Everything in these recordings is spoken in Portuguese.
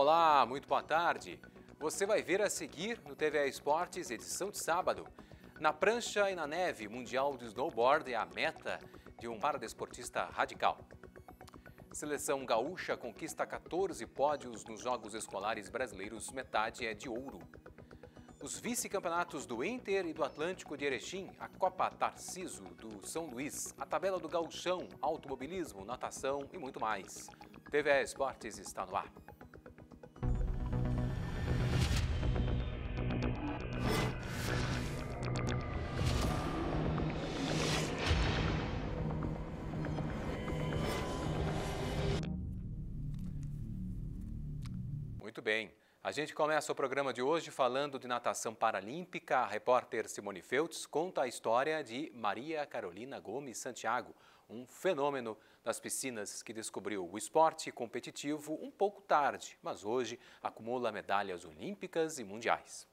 Olá, muito boa tarde. Você vai ver a seguir no TVA Esportes, edição de sábado. Na prancha e na neve, Mundial de Snowboard é a meta de um paradesportista radical. Seleção gaúcha conquista 14 pódios nos Jogos Escolares Brasileiros, metade é de ouro. Os vice-campeonatos do Inter e do Atlântico de Erechim, a Copa Tarciso do São Luís, a tabela do gauchão, automobilismo, natação e muito mais. TVA Esportes está no ar. A gente começa o programa de hoje falando de natação paralímpica. A repórter Simone Feltz conta a história de Maria Carolina Gomes Santiago, um fenômeno das piscinas que descobriu o esporte competitivo um pouco tarde, mas hoje acumula medalhas olímpicas e mundiais.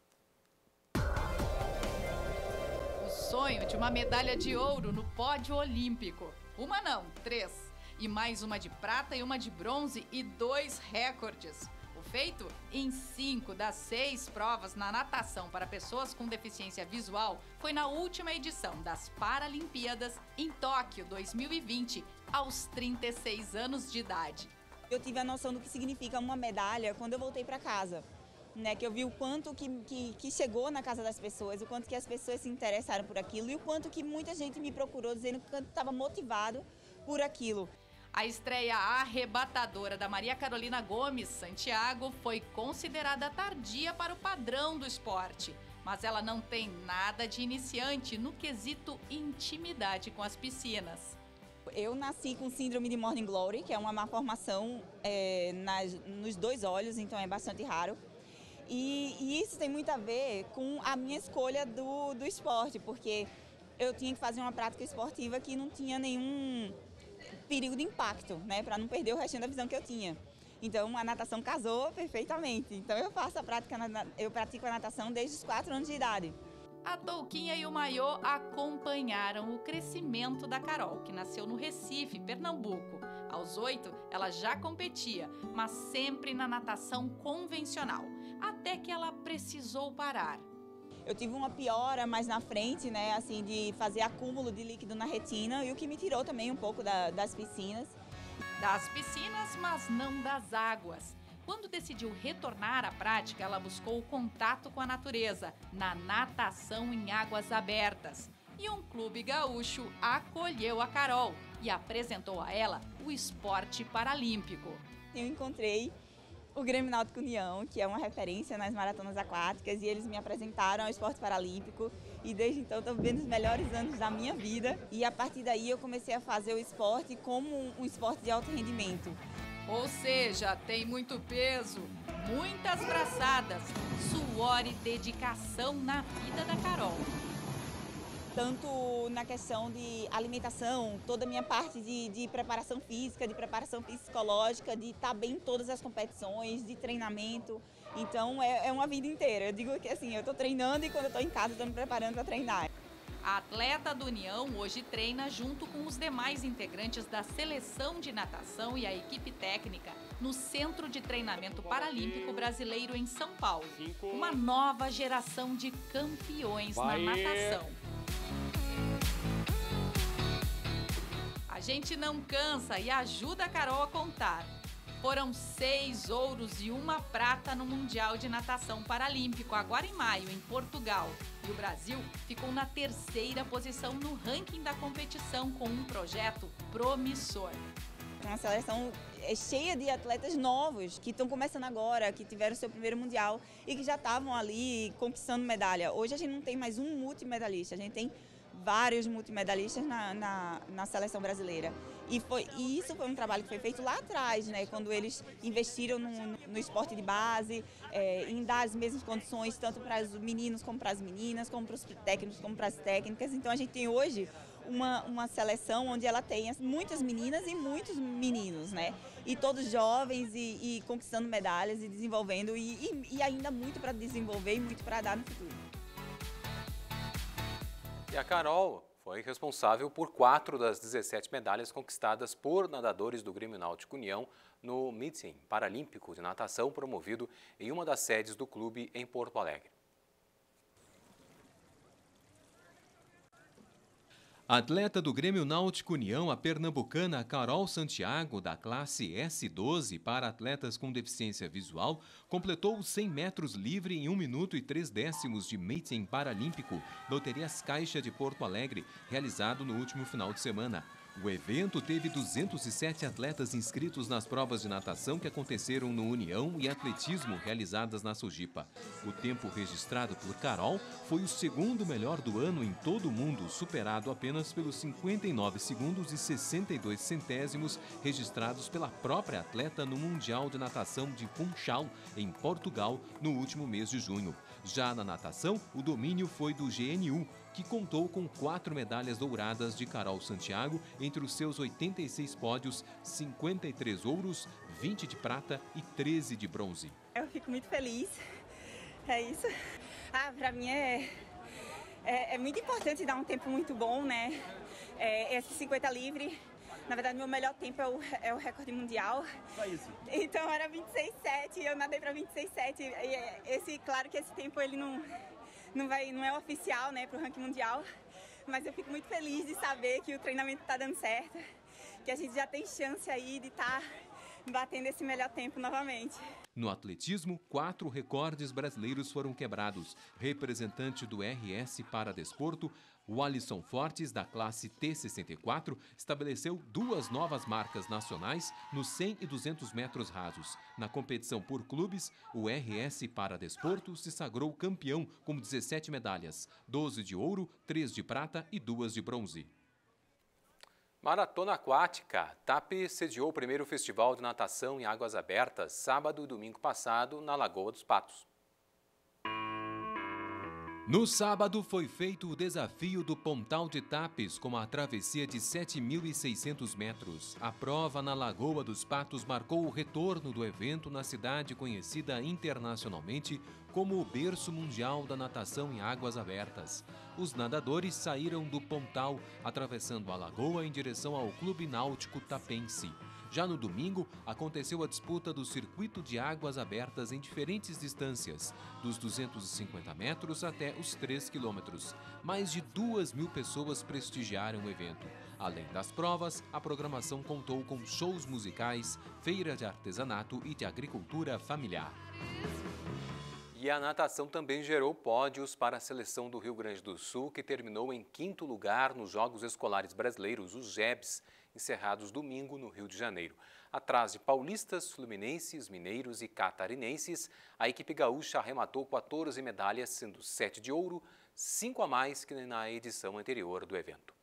O sonho de uma medalha de ouro no pódio olímpico. Uma não, três. E mais uma de prata e uma de bronze e dois recordes feito em cinco das seis provas na natação para pessoas com deficiência visual foi na última edição das Paralimpíadas em Tóquio 2020, aos 36 anos de idade. Eu tive a noção do que significa uma medalha quando eu voltei para casa. Né, que eu vi o quanto que, que, que, chegou na casa das pessoas, o quanto que as pessoas se interessaram por aquilo e o quanto que muita gente me procurou dizendo que estava motivado por aquilo. A estreia arrebatadora da Maria Carolina Gomes Santiago foi considerada tardia para o padrão do esporte, mas ela não tem nada de iniciante no quesito intimidade com as piscinas. Eu nasci com síndrome de Morning Glory, que é uma malformação é, nas, nos dois olhos, então é bastante raro. E, e, isso tem muito a ver com a minha escolha do, do esporte, porque eu tinha que fazer uma prática esportiva que não tinha nenhum perigo de impacto, né? Para não perder o restinho da visão que eu tinha. Então a natação casou perfeitamente. Então eu faço a prática, eu pratico a natação desde os 4 anos de idade. A touquinha e o maiô acompanharam o crescimento da Carol, que nasceu no Recife, Pernambuco. Aos oito, ela já competia, mas sempre na natação convencional, até que ela precisou parar. Eu tive uma piora mais na frente, né, assim, de fazer acúmulo de líquido na retina e o que me tirou também um pouco da, das piscinas. Das piscinas, mas não das águas. Quando decidiu retornar à prática, ela buscou o contato com a natureza, na natação em águas abertas. E um clube gaúcho acolheu a Carol e apresentou a ela o esporte paralímpico. Eu encontrei o Grêmio Náutico União, que é uma referência nas maratonas aquáticas, e eles me apresentaram ao esporte paralímpico. E desde então estou vivendo os melhores anos da minha vida. E a partir daí eu comecei a fazer o esporte como um esporte de alto rendimento. Ou seja, tem muito peso, muitas braçadas, suor e dedicação na vida da Carol tanto na questão de alimentação, toda a minha parte de, de preparação física, de preparação psicológica, de estar tá bem em todas as competições, de treinamento. Então é, é uma vida inteira. Eu digo que assim, eu estou treinando e quando eu estou em casa estou me preparando para treinar. A atleta do União hoje treina junto com os demais integrantes da seleção de natação e a equipe técnica no Centro de Treinamento Paralímpico Brasileiro em São Paulo. Uma nova geração de campeões na natação. A gente não cansa e ajuda a Carol a contar. Foram seis ouros e uma prata no Mundial de Natação Paralímpico, agora em maio, em Portugal. E o Brasil ficou na terceira posição no ranking da competição com um projeto promissor. A seleção é cheia de atletas novos que estão começando agora, que tiveram seu primeiro mundial e que já estavam ali conquistando medalha. Hoje a gente não tem mais um multimedalista, a gente tem vários multimedalistas na, na, na, seleção brasileira. E, foi, e isso foi um trabalho que foi feito lá atrás, né, quando eles investiram no, no esporte de base, é, em dar as mesmas condições tanto para os meninos como para as meninas, como para os técnicos, como para as técnicas. Então a gente tem hoje uma, uma seleção onde ela tem muitas meninas e muitos meninos, né? E todos jovens e, e conquistando medalhas e desenvolvendo e, e, e ainda muito para desenvolver e muito para dar no futuro. E a Carol foi responsável por quatro das 17 medalhas conquistadas por nadadores do Grêmio Náutico União no Meeting Paralímpico de Natação promovido em uma das sedes do clube em Porto Alegre. Atleta do Grêmio Náutico União, a pernambucana Carol Santiago, da classe S12 para atletas com deficiência visual, completou 100 metros livre em 1 minuto e 3 décimos de meeting paralímpico, Loterias Caixa de Porto Alegre, realizado no último final de semana. O evento teve 207 atletas inscritos nas provas de natação que aconteceram no União e Atletismo realizadas na Sujipa. O tempo registrado por Carol foi o segundo melhor do ano em todo o mundo, superado apenas pelos 59 segundos e 62 centésimos registrados pela própria atleta no Mundial de Natação de Funchal, em Portugal, no último mês de junho. Já na natação, o domínio foi do GNU, que contou com quatro medalhas douradas de Carol Santiago entre os seus 86 pódios, 53 ouros, 20 de prata e 13 de bronze. Eu fico muito feliz, é isso. Ah, para mim é, é, é, muito importante dar um tempo muito bom, né? É, esse 50 livre, na verdade, meu melhor tempo é o, é o recorde mundial. Só isso. Então era 26,7 e eu nadei para 26,7. É, esse, claro que esse tempo ele não não, vai, não é oficial né, para o ranking mundial, mas eu fico muito feliz de saber que o treinamento está dando certo, que a gente já tem chance aí de estar tá batendo esse melhor tempo novamente. No atletismo, quatro recordes brasileiros foram quebrados. Representante do RS para Desporto, o Alisson Fortes, da classe T64, estabeleceu duas novas marcas nacionais nos 100 e 200 metros rasos. Na competição por clubes, o RS para desporto se sagrou campeão com 17 medalhas, 12 de ouro, 3 de prata e 2 de bronze. Maratona Aquática. TAP sediou o primeiro festival de natação em águas abertas, sábado e domingo passado, na Lagoa dos Patos. No sábado foi feito o desafio do Pontal de Tapes com a travessia de 7.600 metros. A prova na Lagoa dos Patos marcou o retorno do evento na cidade conhecida internacionalmente como o berço mundial da natação em águas abertas. Os nadadores saíram do Pontal, atravessando a lagoa em direção ao Clube Náutico Tapense. Já no domingo, aconteceu a disputa do circuito de águas abertas em diferentes distâncias, dos 250 metros até os 3 quilômetros. Mais de 2 mil pessoas prestigiaram o evento. Além das provas, a programação contou com shows musicais, feira de artesanato e de agricultura familiar. E a natação também gerou pódios para a seleção do Rio Grande do Sul, que terminou em quinto lugar nos Jogos Escolares Brasileiros, os JEBs, encerrados domingo no Rio de Janeiro. Atrás de paulistas, fluminenses, mineiros e catarinenses, a equipe gaúcha arrematou 14 medalhas, sendo 7 de ouro, 5 a mais que na edição anterior do evento.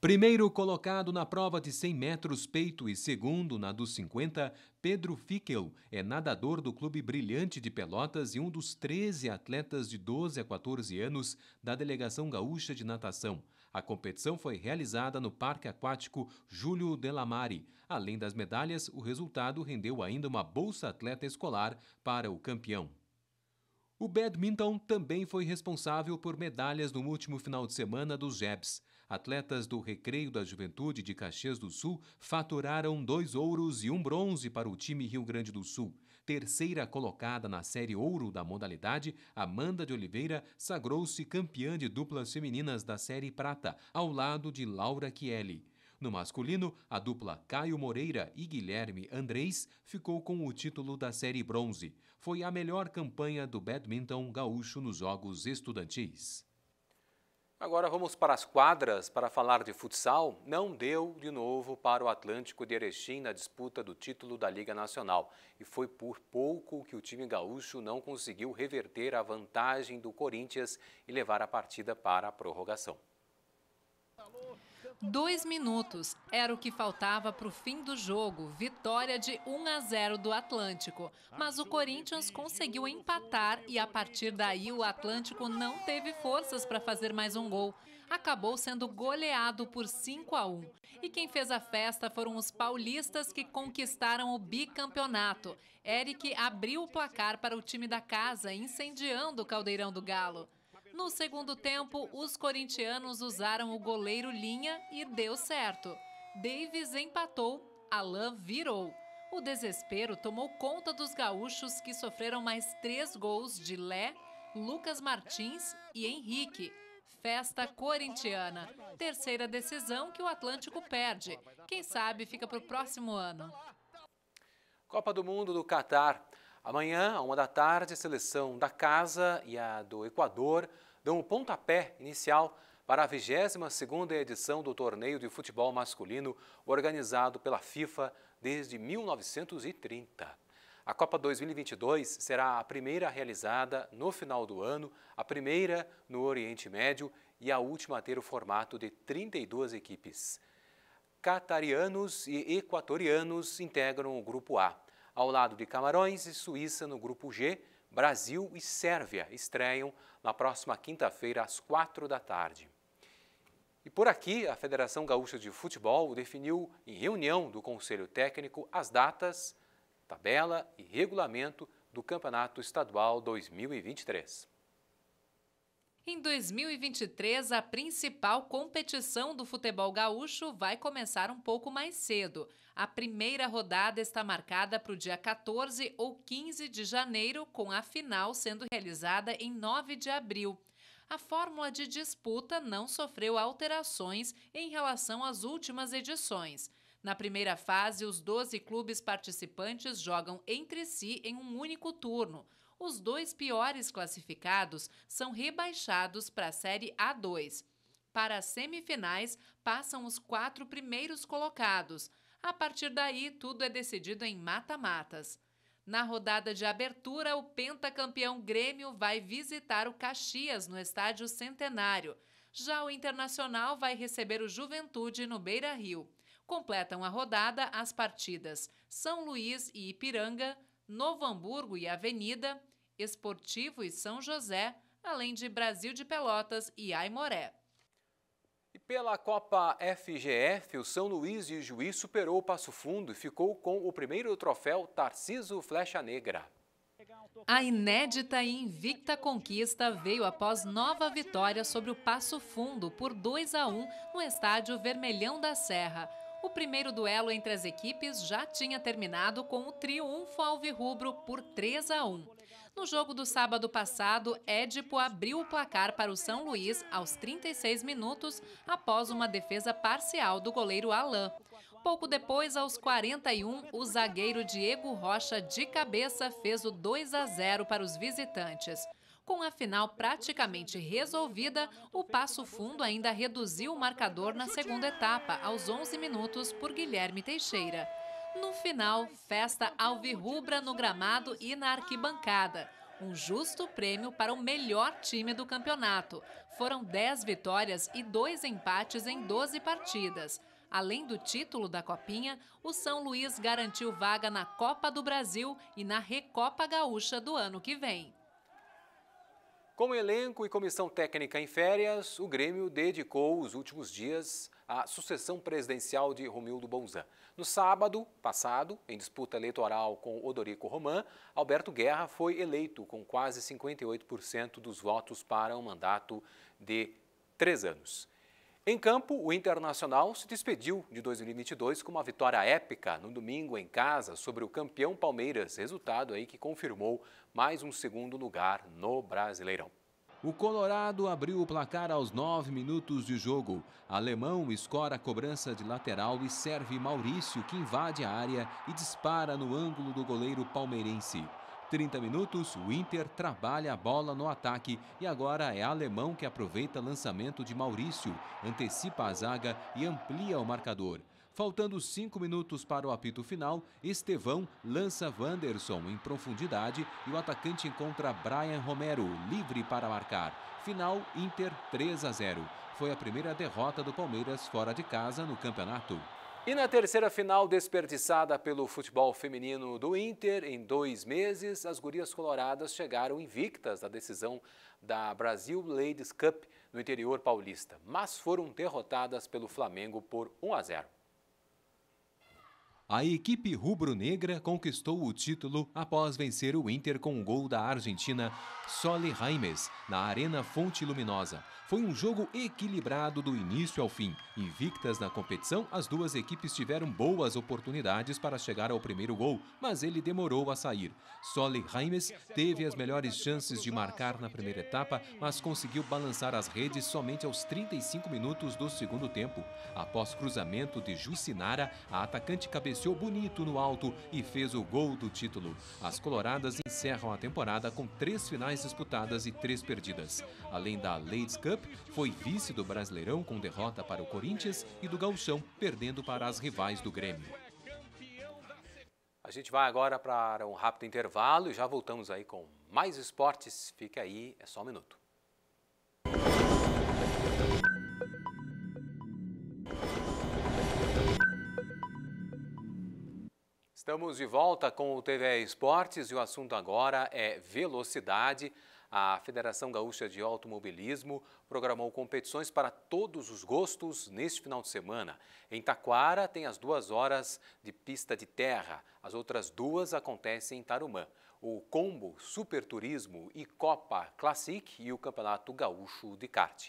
Primeiro colocado na prova de 100 metros peito e segundo na dos 50, Pedro Fickel é nadador do Clube Brilhante de Pelotas e um dos 13 atletas de 12 a 14 anos da delegação gaúcha de natação. A competição foi realizada no Parque Aquático Júlio Delamare. Além das medalhas, o resultado rendeu ainda uma bolsa atleta escolar para o campeão. O badminton também foi responsável por medalhas no último final de semana dos Jebs atletas do Recreio da Juventude de Caxias do Sul faturaram dois ouros e um bronze para o time Rio Grande do Sul. Terceira colocada na série ouro da modalidade, Amanda de Oliveira sagrou-se campeã de duplas femininas da série prata, ao lado de Laura Chielli. No masculino, a dupla Caio Moreira e Guilherme Andrés ficou com o título da série bronze. Foi a melhor campanha do badminton gaúcho nos Jogos Estudantis. Agora vamos para as quadras para falar de futsal. Não deu de novo para o Atlântico de Erechim na disputa do título da Liga Nacional. E foi por pouco que o time gaúcho não conseguiu reverter a vantagem do Corinthians e levar a partida para a prorrogação. Dois minutos era o que faltava para o fim do jogo, vitória de 1 a 0 do Atlântico. Mas o Corinthians conseguiu empatar e a partir daí o Atlântico não teve forças para fazer mais um gol. Acabou sendo goleado por 5 a 1. E quem fez a festa foram os paulistas que conquistaram o bicampeonato. Eric abriu o placar para o time da casa, incendiando o Caldeirão do Galo. No segundo tempo, os corintianos usaram o goleiro Linha e deu certo. Davis empatou, Alain virou. O desespero tomou conta dos gaúchos que sofreram mais três gols de Lé, Lucas Martins e Henrique. Festa corintiana. Terceira decisão que o Atlântico perde. Quem sabe fica para o próximo ano. Copa do Mundo do Catar. Amanhã, à uma da tarde, a seleção da casa e a do Equador dão o pontapé inicial para a 22ª edição do torneio de futebol masculino organizado pela FIFA desde 1930. A Copa 2022 será a primeira realizada no final do ano, a primeira no Oriente Médio e a última a ter o formato de 32 equipes. Catarianos e equatorianos integram o grupo A, ao lado de Camarões e Suíça no grupo G, Brasil e Sérvia estreiam na próxima quinta-feira, às quatro da tarde. E por aqui, a Federação Gaúcha de Futebol definiu, em reunião do Conselho Técnico, as datas, tabela e regulamento do Campeonato Estadual 2023. Em 2023, a principal competição do futebol gaúcho vai começar um pouco mais cedo. A primeira rodada está marcada para o dia 14 ou 15 de janeiro, com a final sendo realizada em 9 de abril. A fórmula de disputa não sofreu alterações em relação às últimas edições. Na primeira fase, os 12 clubes participantes jogam entre si em um único turno os dois piores classificados são rebaixados para a Série A2. Para as semifinais, passam os quatro primeiros colocados. A partir daí, tudo é decidido em mata-matas. Na rodada de abertura, o pentacampeão Grêmio vai visitar o Caxias no Estádio Centenário. Já o Internacional vai receber o Juventude no Beira Rio. Completam a rodada as partidas São Luís e Ipiranga, Novo Hamburgo e Avenida, Esportivo e São José, além de Brasil de Pelotas e Aimoré. E pela Copa FGF, o São Luís de Juiz superou o Passo Fundo e ficou com o primeiro troféu Tarciso Flecha Negra. A inédita e invicta conquista veio após nova vitória sobre o Passo Fundo por 2 a 1 no estádio Vermelhão da Serra. O primeiro duelo entre as equipes já tinha terminado com o triunfo alvirrubro por 3 a 1. No jogo do sábado passado, Édipo abriu o placar para o São Luís aos 36 minutos após uma defesa parcial do goleiro Alain. Pouco depois, aos 41, o zagueiro Diego Rocha de cabeça fez o 2 a 0 para os visitantes. Com a final praticamente resolvida, o Passo Fundo ainda reduziu o marcador na segunda etapa, aos 11 minutos, por Guilherme Teixeira. No final, festa alvirrubra no gramado e na arquibancada. Um justo prêmio para o melhor time do campeonato. Foram 10 vitórias e dois empates em 12 partidas. Além do título da Copinha, o São Luís garantiu vaga na Copa do Brasil e na Recopa Gaúcha do ano que vem. Com elenco e comissão técnica em férias, o Grêmio dedicou os últimos dias à sucessão presidencial de Romildo Bonzan. No sábado passado, em disputa eleitoral com Odorico Roman, Alberto Guerra foi eleito com quase 58% dos votos para um mandato de três anos. Em campo, o Internacional se despediu de 2022 com uma vitória épica no domingo em casa sobre o campeão Palmeiras, resultado aí que confirmou mais um segundo lugar no Brasileirão. O Colorado abriu o placar aos nove minutos de jogo. Alemão escora a cobrança de lateral e serve Maurício, que invade a área e dispara no ângulo do goleiro palmeirense. 30 minutos, o Inter trabalha a bola no ataque e agora é Alemão que aproveita lançamento de Maurício, antecipa a zaga e amplia o marcador. Faltando 5 minutos para o apito final, Estevão lança Wanderson em profundidade e o atacante encontra Brian Romero, livre para marcar. Final Inter 3 a 0. Foi a primeira derrota do Palmeiras fora de casa no campeonato. E na terceira final desperdiçada pelo futebol feminino do Inter, em dois meses, as gurias coloradas chegaram invictas da decisão da Brasil Ladies Cup no interior paulista, mas foram derrotadas pelo Flamengo por 1 a 0. A equipe rubro-negra conquistou o título após vencer o Inter com o gol da Argentina Sole Jaimes, na Arena Fonte Luminosa. Foi um jogo equilibrado do início ao fim. Invictas na competição, as duas equipes tiveram boas oportunidades para chegar ao primeiro gol, mas ele demorou a sair. Sole Jaimes teve as melhores chances de marcar na primeira etapa, mas conseguiu balançar as redes somente aos 35 minutos do segundo tempo. Após cruzamento de Jucinara, a atacante cabeceou o bonito no alto e fez o gol do título. As Coloradas encerram a temporada com três finais disputadas e três perdidas. Além da Ladies Cup, foi vice do Brasileirão com derrota para o Corinthians e do Gauchão, perdendo para as rivais do Grêmio. A gente vai agora para um rápido intervalo e já voltamos aí com mais esportes. Fica aí, é só um minuto. Estamos de volta com o TV Esportes e o assunto agora é velocidade. A Federação Gaúcha de Automobilismo programou competições para todos os gostos neste final de semana. Em Taquara tem as duas horas de pista de terra, as outras duas acontecem em Tarumã. O Combo Super Turismo e Copa Classic e o Campeonato Gaúcho de Kart.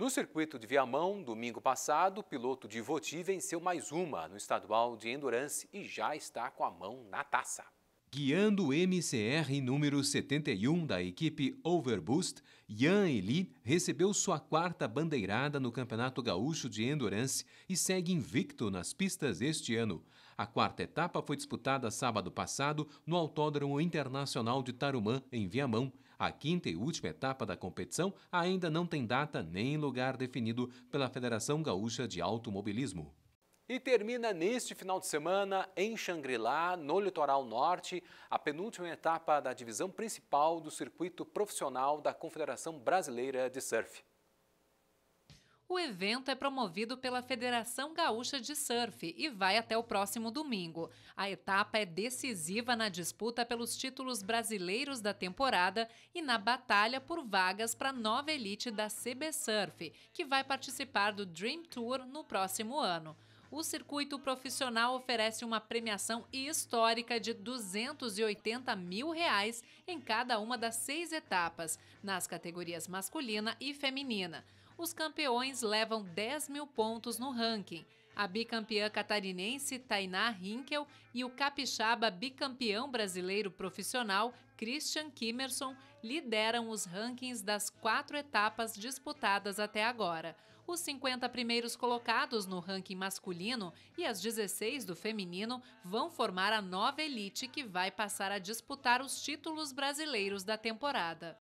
No circuito de Viamão, domingo passado, o piloto de Voti venceu mais uma no estadual de Endurance e já está com a mão na taça. Guiando o MCR número 71 da equipe Overboost, Yan Eli recebeu sua quarta bandeirada no Campeonato Gaúcho de Endurance e segue invicto nas pistas este ano. A quarta etapa foi disputada sábado passado no Autódromo Internacional de Tarumã, em Viamão. A quinta e última etapa da competição ainda não tem data nem lugar definido pela Federação Gaúcha de Automobilismo. E termina neste final de semana em Xangri-Lá, no litoral norte, a penúltima etapa da divisão principal do circuito profissional da Confederação Brasileira de Surf. O evento é promovido pela Federação Gaúcha de Surf e vai até o próximo domingo. A etapa é decisiva na disputa pelos títulos brasileiros da temporada e na batalha por vagas para a nova elite da CB Surf, que vai participar do Dream Tour no próximo ano o circuito profissional oferece uma premiação histórica de 280 mil reais em cada uma das seis etapas, nas categorias masculina e feminina os campeões levam 10 mil pontos no ranking. A bicampeã catarinense Tainá Hinkel e o capixaba bicampeão brasileiro profissional Christian Kimerson lideram os rankings das quatro etapas disputadas até agora. Os 50 primeiros colocados no ranking masculino e as 16 do feminino vão formar a nova elite que vai passar a disputar os títulos brasileiros da temporada.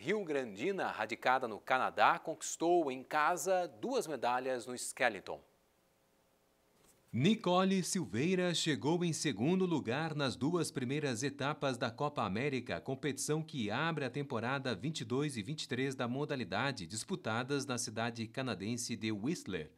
Rio Grandina, radicada no Canadá, conquistou em casa duas medalhas no Skeleton. Nicole Silveira chegou em segundo lugar nas duas primeiras etapas da Copa América, competição que abre a temporada 22 e 23 da modalidade, disputadas na cidade canadense de Whistler.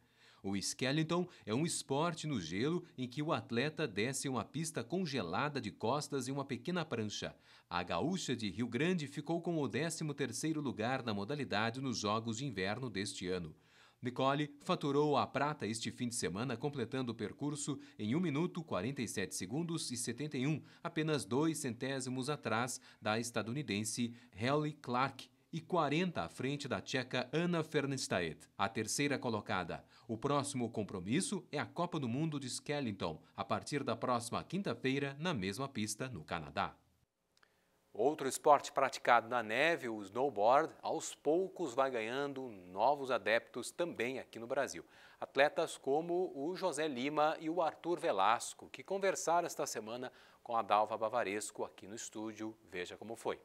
O skeleton é um esporte no gelo em que o atleta desce uma pista congelada de costas e uma pequena prancha. A gaúcha de Rio Grande ficou com o 13º lugar na modalidade nos Jogos de Inverno deste ano. Nicole faturou a prata este fim de semana, completando o percurso em 1 minuto 47 segundos e 71, apenas dois centésimos atrás da estadunidense Haley Clark, e 40 à frente da tcheca Ana Fernstedt, a terceira colocada. O próximo compromisso é a Copa do Mundo de Skellington, a partir da próxima quinta-feira, na mesma pista, no Canadá. Outro esporte praticado na neve, o snowboard, aos poucos vai ganhando novos adeptos também aqui no Brasil. Atletas como o José Lima e o Arthur Velasco, que conversaram esta semana com a Dalva Bavaresco aqui no estúdio. Veja como foi.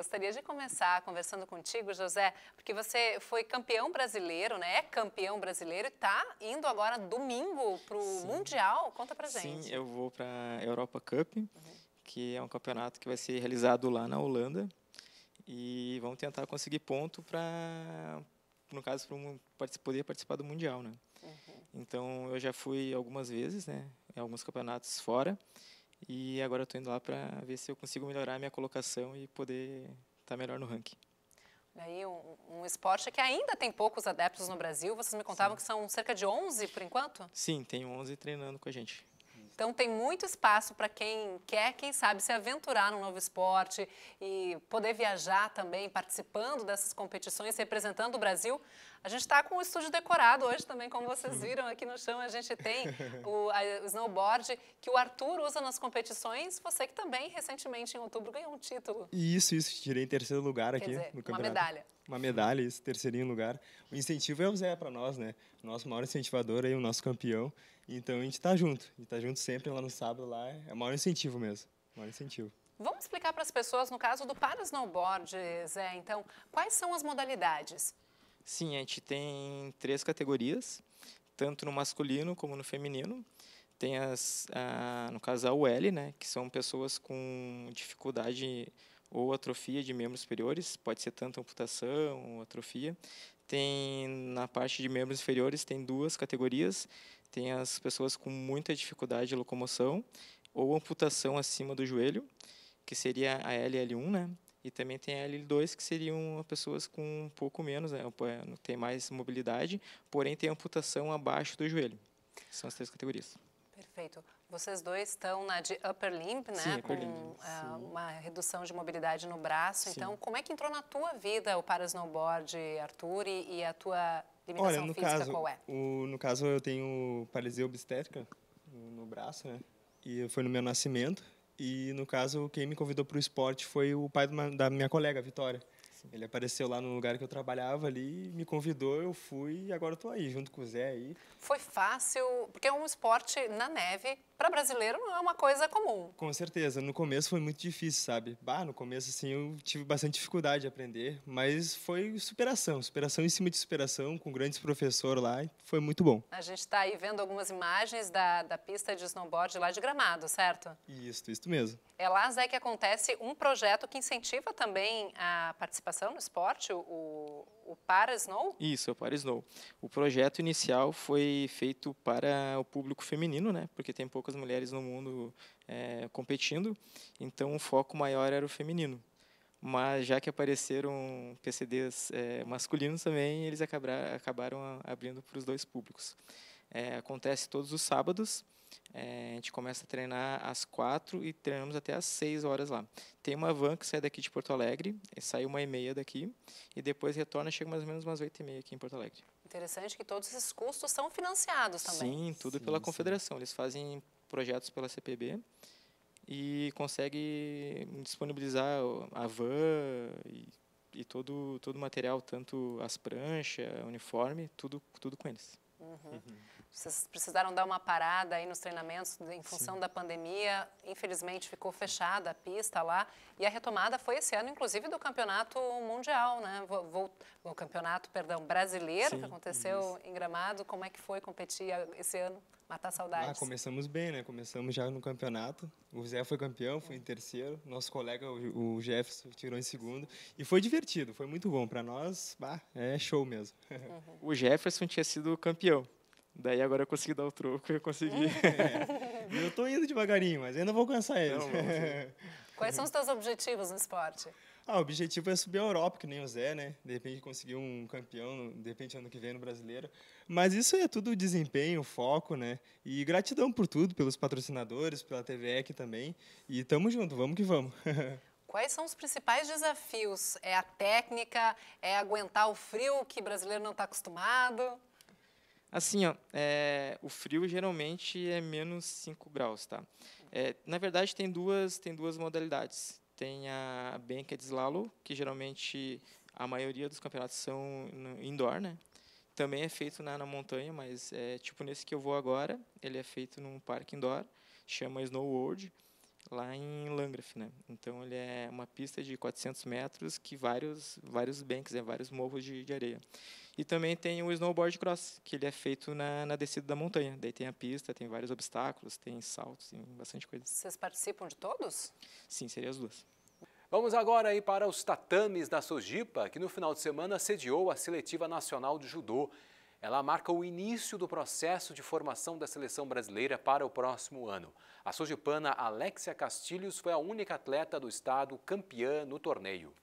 Gostaria de começar conversando contigo, José, porque você foi campeão brasileiro, né? É campeão brasileiro e está indo agora domingo para o Mundial. Conta pra gente. Sim, eu vou para a Europa Cup, uhum. que é um campeonato que vai ser realizado lá na Holanda. E vamos tentar conseguir ponto para, no caso, para poder participar do Mundial, né? Uhum. Então, eu já fui algumas vezes, né? Em alguns campeonatos fora. E agora estou indo lá para ver se eu consigo melhorar a minha colocação e poder estar tá melhor no ranking. Aí, um, um, esporte que ainda tem poucos adeptos no Brasil. Vocês me contavam Sim. que são cerca de 11 por enquanto? Sim, tem 11 treinando com a gente. Então tem muito espaço para quem quer, quem sabe, se aventurar num novo esporte e poder viajar também, participando dessas competições, representando o Brasil. A gente está com o estúdio decorado hoje também, como vocês viram aqui no chão, a gente tem o, a, o snowboard que o Arthur usa nas competições. Você que também recentemente em outubro ganhou um título. Isso, isso, tirei em terceiro lugar Quer aqui dizer, no campeonato. Uma medalha. Uma medalha, isso, terceirinho lugar. O incentivo é o Zé para nós, né? Nosso maior incentivador aí, o nosso campeão. Então a gente está junto, a gente está junto sempre lá no sábado lá, é o maior incentivo mesmo, o maior incentivo. Vamos explicar para as pessoas, no caso do para snowboard, Zé, então, quais são as modalidades? Sim, a gente tem três categorias, tanto no masculino como no feminino. Tem as, a, no caso a UL, né, que são pessoas com dificuldade ou atrofia de membros superiores, pode ser tanto amputação ou atrofia. Tem na parte de membros inferiores tem duas categorias, tem as pessoas com muita dificuldade de locomoção ou amputação acima do joelho, que seria a LL1, né? E também tem a ll 2 que seriam pessoas com um pouco menos, né? tem mais mobilidade, porém tem amputação abaixo do joelho. São as três categorias. Perfeito. Vocês dois estão na de upper limb, né? Sim, com limb, uh, uma redução de mobilidade no braço. Sim. Então, como é que entrou na tua vida o para snowboard, Arthur, e, e a tua Limitação Olha, no física, caso, qual é? O, no caso, eu tenho paralisia obstétrica no, no braço, né? E foi no meu nascimento. E, no caso, quem me convidou para o esporte foi o pai uma, da minha colega, Vitória. Sim. Ele apareceu lá no lugar que eu trabalhava ali, me convidou, eu fui e agora estou aí, junto com o Zé aí. Foi fácil, porque é um esporte na neve, para brasileiro não é uma coisa comum. Com certeza, no começo foi muito difícil, sabe? Bah, no começo assim eu tive bastante dificuldade de aprender, mas foi superação, superação em cima de superação com grandes professores lá, foi muito bom. A gente está aí vendo algumas imagens da, da pista de snowboard lá de Gramado, certo? Isso, isso mesmo. É lá, Zé, que acontece um projeto que incentiva também a participação no esporte, o, o Para Snow? Isso, é o Para Snow. O projeto inicial foi feito para o público feminino, né? Porque tem poucas mulheres no mundo é, competindo, então o foco maior era o feminino. Mas já que apareceram PCDs é, masculinos também, eles acabaram, abrindo para os dois públicos. É, acontece todos os sábados. É, a gente começa a treinar às quatro e treinamos até às seis horas lá. Tem uma van que sai daqui de Porto Alegre, é, sai uma e meia daqui, e depois retorna, chega mais ou menos umas oito e meia aqui em Porto Alegre. Interessante que todos esses custos são financiados também. Sim, tudo sim, pela sim. confederação. Eles fazem projetos pela CPB e consegue disponibilizar a van e, e todo, todo o material, tanto as pranchas, uniforme, tudo, tudo com eles. Uhum. Vocês precisaram dar uma parada aí nos treinamentos em função Sim. da pandemia. Infelizmente ficou fechada a pista lá e a retomada foi esse ano, inclusive do campeonato mundial, né? o campeonato, perdão, brasileiro Sim, que aconteceu isso. em Gramado. Como é que foi competir esse ano? matar ah, saudades. Ah, começamos bem, né? Começamos já no campeonato. O Zé foi campeão, foi em terceiro. Nosso colega, o Jefferson, tirou em segundo. E foi divertido, foi muito bom. Para nós, bah, é show mesmo. Uhum. O Jefferson tinha sido campeão. Daí agora eu consegui dar o troco, eu consegui. é. Eu estou indo devagarinho, mas ainda vou alcançar eles. Quais são os teus objetivos no esporte? Ah, o objetivo é subir a Europa, que nem o Zé, né? De repente conseguir um campeão, de repente ano que vem no brasileiro. Mas isso é tudo desempenho, foco, né? E gratidão por tudo, pelos patrocinadores, pela TVEC também. E tamo junto, vamos que vamos. Quais são os principais desafios? É a técnica? É aguentar o frio que o brasileiro não está acostumado? Assim, ó, é, o frio geralmente é menos 5 graus, tá? É, na verdade, tem duas, tem duas modalidades tem a Banked de Slalom, que geralmente a maioria dos campeonatos são indoor, né? Também é feito na, na montanha, mas é tipo nesse que eu vou agora, ele é feito num parque indoor, chama Snow World lá em Landgraf, né? Então ele é uma pista de 400 metros que vários vários banks, né? vários morros de, de, areia. E também tem o snowboard cross, que ele é feito na, na descida da montanha. Daí tem a pista, tem vários obstáculos, tem saltos, tem bastante coisa. Vocês participam de todos? Sim, seriam as duas. Vamos agora aí para os tatames da Sojipa, que no final de semana sediou a seletiva nacional de judô. Ela marca o início do processo de formação da seleção brasileira para o próximo ano. A sojipana Alexia Castilhos foi a única atleta do estado campeã no torneio.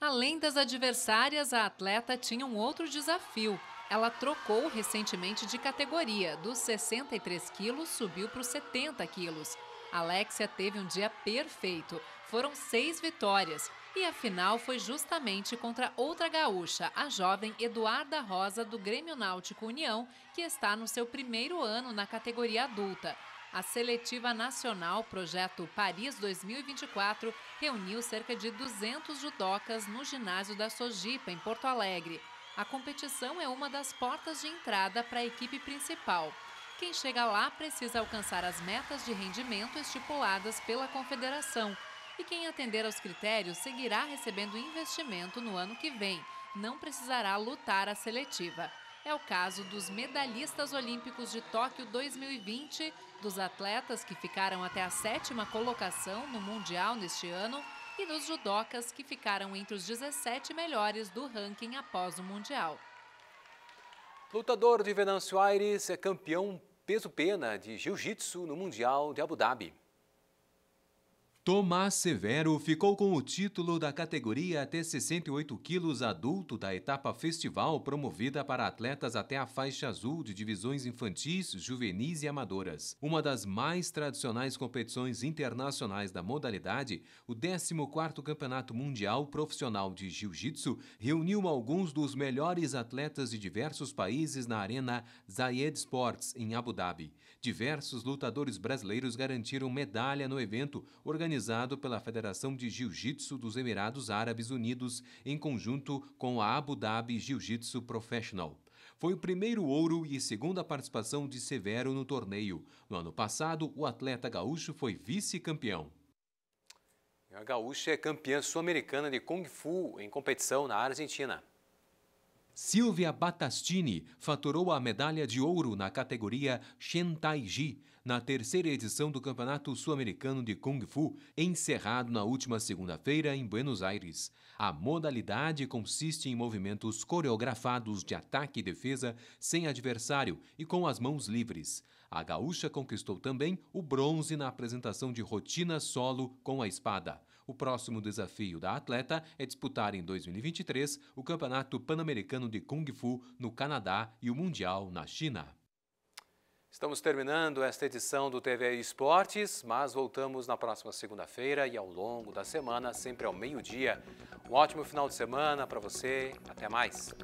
Além das adversárias, a atleta tinha um outro desafio. Ela trocou recentemente de categoria, dos 63 quilos subiu para os 70 quilos. Alexia teve um dia perfeito. Foram seis vitórias, e a final foi justamente contra outra gaúcha, a jovem Eduarda Rosa do Grêmio Náutico União, que está no seu primeiro ano na categoria adulta. A seletiva nacional Projeto Paris 2024 reuniu cerca de 200 judocas no ginásio da Sojipa, em Porto Alegre. A competição é uma das portas de entrada para a equipe principal. Quem chega lá precisa alcançar as metas de rendimento estipuladas pela confederação, e quem atender aos critérios seguirá recebendo investimento no ano que vem, não precisará lutar a seletiva. É o caso dos medalhistas olímpicos de Tóquio 2020, dos atletas que ficaram até a sétima colocação no Mundial neste ano e dos judocas que ficaram entre os 17 melhores do ranking após o Mundial. Lutador de Venâncio Aires é campeão peso-pena de jiu-jitsu no Mundial de Abu Dhabi. Tomás Severo ficou com o título da categoria até 68 quilos adulto da etapa festival promovida para atletas até a faixa azul de divisões infantis, juvenis e amadoras. Uma das mais tradicionais competições internacionais da modalidade, o 14º Campeonato Mundial Profissional de Jiu-Jitsu reuniu alguns dos melhores atletas de diversos países na arena Zayed Sports, em Abu Dhabi. Diversos lutadores brasileiros garantiram medalha no evento organizado organizado pela Federação de Jiu-Jitsu dos Emirados Árabes Unidos, em conjunto com a Abu Dhabi Jiu-Jitsu Professional. Foi o primeiro ouro e segunda participação de Severo no torneio. No ano passado, o atleta gaúcho foi vice-campeão. A gaúcha é campeã sul-americana de Kung Fu em competição na Argentina. Silvia Batastini faturou a medalha de ouro na categoria Shen Ji, na terceira edição do Campeonato Sul-Americano de Kung Fu, encerrado na última segunda-feira em Buenos Aires. A modalidade consiste em movimentos coreografados de ataque e defesa sem adversário e com as mãos livres. A gaúcha conquistou também o bronze na apresentação de rotina solo com a espada. O próximo desafio da atleta é disputar em 2023 o Campeonato Pan-Americano de Kung Fu no Canadá e o Mundial na China. Estamos terminando esta edição do TV Esportes, mas voltamos na próxima segunda-feira e ao longo da semana, sempre ao meio-dia. Um ótimo final de semana para você. Até mais.